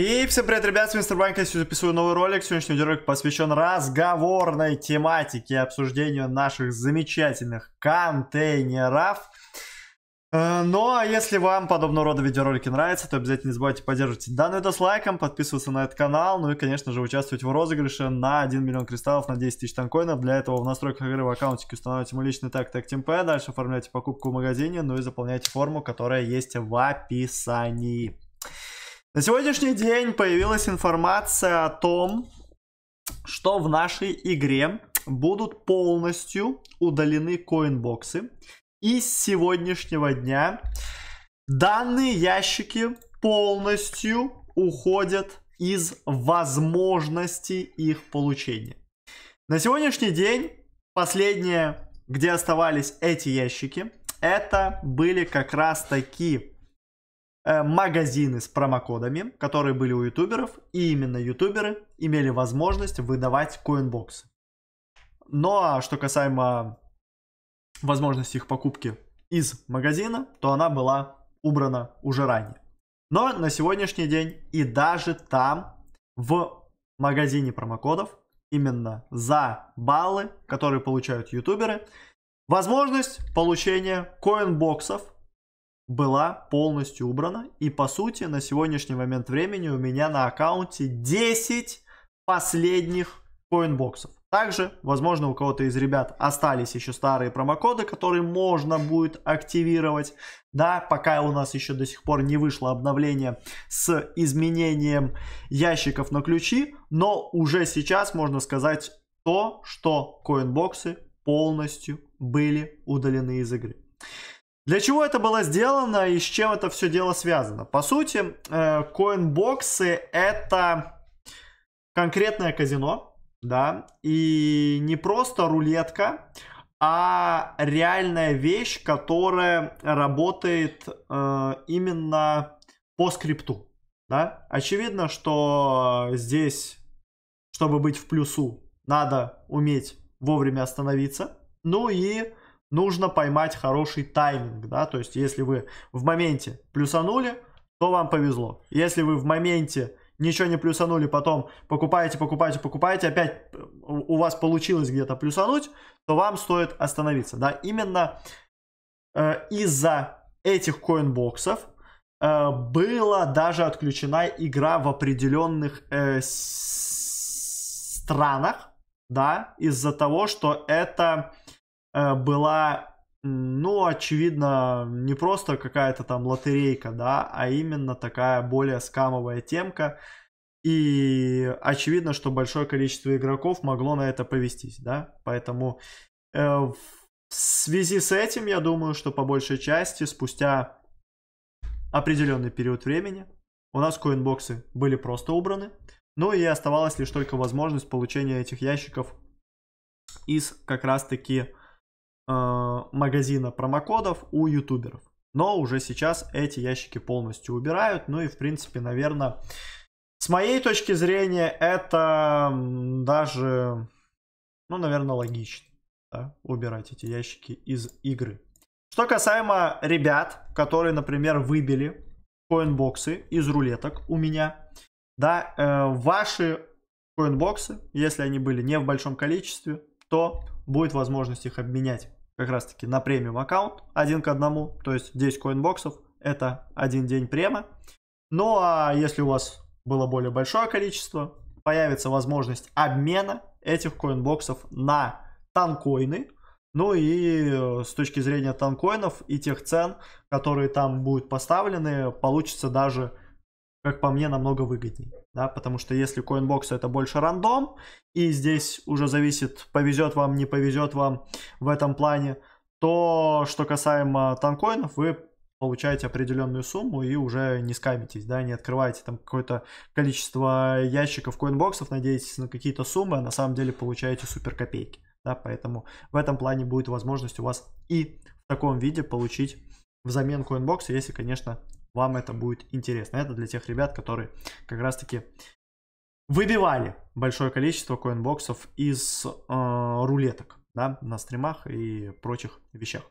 И всем привет, ребят, с Мистер Банк. Я сегодня записываю новый ролик. Сегодняшний видеоролик посвящен разговорной тематике, обсуждению наших замечательных контейнеров. Э, ну а если вам подобного рода видеоролики нравятся, то обязательно не забывайте поддерживать данный видос лайком, подписываться на этот канал, ну и конечно же участвовать в розыгрыше на 1 миллион кристаллов на 10 тысяч танкоинов. Для этого в настройках игры в аккаунтике устанавливайте мой личный так так темпе, дальше оформляйте покупку в магазине, ну и заполняйте форму, которая есть в описании. На сегодняшний день появилась информация о том, что в нашей игре будут полностью удалены коинбоксы. И с сегодняшнего дня данные ящики полностью уходят из возможности их получения. На сегодняшний день последнее, где оставались эти ящики, это были как раз таки Э, магазины с промокодами, которые были у ютуберов, и именно ютуберы имели возможность выдавать коинбоксы. Ну а что касаемо возможности их покупки из магазина, то она была убрана уже ранее. Но на сегодняшний день и даже там, в магазине промокодов, именно за баллы, которые получают ютуберы, возможность получения коинбоксов была полностью убрана. И по сути на сегодняшний момент времени у меня на аккаунте 10 последних коинбоксов. Также, возможно, у кого-то из ребят остались еще старые промокоды, которые можно будет активировать. Да, пока у нас еще до сих пор не вышло обновление с изменением ящиков на ключи, но уже сейчас можно сказать то, что коинбоксы полностью были удалены из игры. Для чего это было сделано и с чем это все дело связано? По сути, э, коинбоксы это конкретное казино, да, и не просто рулетка, а реальная вещь, которая работает э, именно по скрипту. Да? Очевидно, что здесь, чтобы быть в плюсу, надо уметь вовремя остановиться. Ну и нужно поймать хороший тайминг, да, то есть если вы в моменте плюсанули, то вам повезло. Если вы в моменте ничего не плюсанули, потом покупаете, покупаете, покупаете, опять э, у вас получилось где-то плюсануть, то вам стоит остановиться, да, именно э, из-за этих коинбоксов э, была даже отключена игра в определенных э, странах, да, из-за того, что это Э, была, ну, очевидно, не просто какая-то там лотерейка, да, а именно такая более скамовая темка. И очевидно, что большое количество игроков могло на это повестись, да. Поэтому э, в связи с этим, я думаю, что по большей части спустя определенный период времени у нас коинбоксы были просто убраны. Ну и оставалась лишь только возможность получения этих ящиков из как раз-таки Э, магазина промокодов у ютуберов. Но уже сейчас эти ящики полностью убирают. Ну и, в принципе, наверное, с моей точки зрения, это даже, ну, наверное, логично да, убирать эти ящики из игры. Что касаемо ребят, которые, например, выбили коинбоксы из рулеток у меня, да, э, ваши коинбоксы, если они были не в большом количестве, то будет возможность их обменять как раз таки на премиум аккаунт один к одному, то есть 10 коинбоксов, это один день према. Ну а если у вас было более большое количество, появится возможность обмена этих коинбоксов на танкоины. Ну и э, с точки зрения танкоинов и тех цен, которые там будут поставлены, получится даже как по мне, намного выгоднее. Да? Потому что если Coinbox это больше рандом, и здесь уже зависит, повезет вам, не повезет вам в этом плане, то что касаемо танкоинов, вы получаете определенную сумму и уже не скамитесь, да, не открываете там какое-то количество ящиков коинбоксов, надеетесь на какие-то суммы, а на самом деле получаете супер копейки, да, поэтому в этом плане будет возможность у вас и в таком виде получить взамен коинбокса, если, конечно, вам это будет интересно. Это для тех ребят, которые как раз-таки выбивали большое количество коинбоксов из э, рулеток да, на стримах и прочих вещах.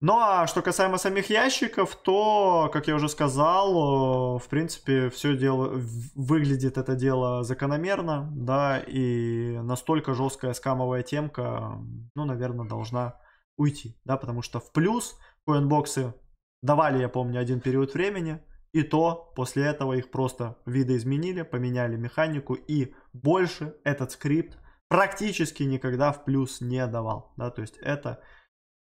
Ну а что касаемо самих ящиков, то, как я уже сказал, э, в принципе, все дело выглядит это дело закономерно, да, и настолько жесткая скамовая темка, ну, наверное, должна уйти, да, потому что в плюс коинбоксы Давали, я помню, один период времени, и то после этого их просто видоизменили, поменяли механику, и больше этот скрипт практически никогда в плюс не давал. Да? То есть это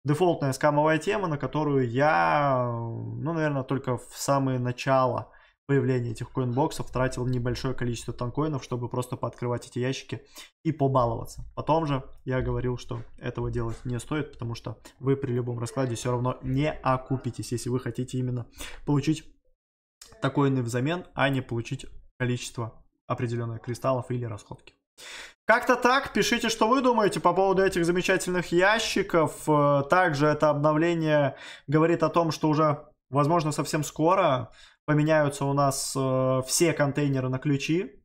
дефолтная скамовая тема, на которую я, ну, наверное, только в самое начало появления этих коинбоксов тратил небольшое количество танкоинов, чтобы просто пооткрывать эти ящики и побаловаться. Потом же я говорил, что этого делать не стоит, потому что вы при любом раскладе все равно не окупитесь, если вы хотите именно получить такоины взамен, а не получить количество определенных кристаллов или расходки. Как-то так, пишите, что вы думаете по поводу этих замечательных ящиков. Э, также это обновление говорит о том, что уже, возможно, совсем скоро поменяются у нас э, все контейнеры на ключи.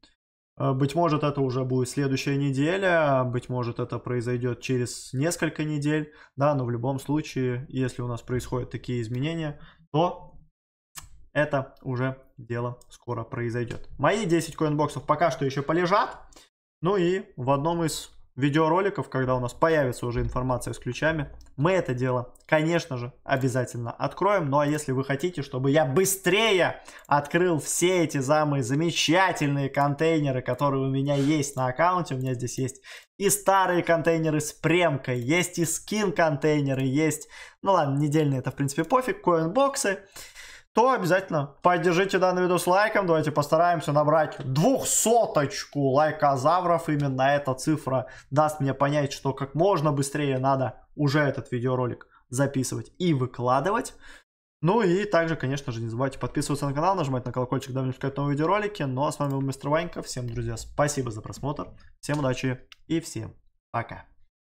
Э, быть может, это уже будет следующая неделя, быть может, это произойдет через несколько недель, да, но в любом случае, если у нас происходят такие изменения, то это уже дело скоро произойдет. Мои 10 коинбоксов пока что еще полежат, ну и в одном из видеороликов, когда у нас появится уже информация с ключами, мы это дело, конечно же, обязательно откроем. Ну а если вы хотите, чтобы я быстрее открыл все эти самые замечательные контейнеры, которые у меня есть на аккаунте, у меня здесь есть и старые контейнеры с премкой, есть и скин контейнеры, есть, ну ладно, недельные это в принципе пофиг, коинбоксы. боксы то обязательно поддержите данный видос лайком. Давайте постараемся набрать двухсоточку лайкозавров. Именно эта цифра даст мне понять, что как можно быстрее надо уже этот видеоролик записывать и выкладывать. Ну и также, конечно же, не забывайте подписываться на канал, нажимать на колокольчик, дабы не пропускать новые видеоролики. Ну а с вами был Мистер Ванька. Всем, друзья, спасибо за просмотр. Всем удачи и всем пока.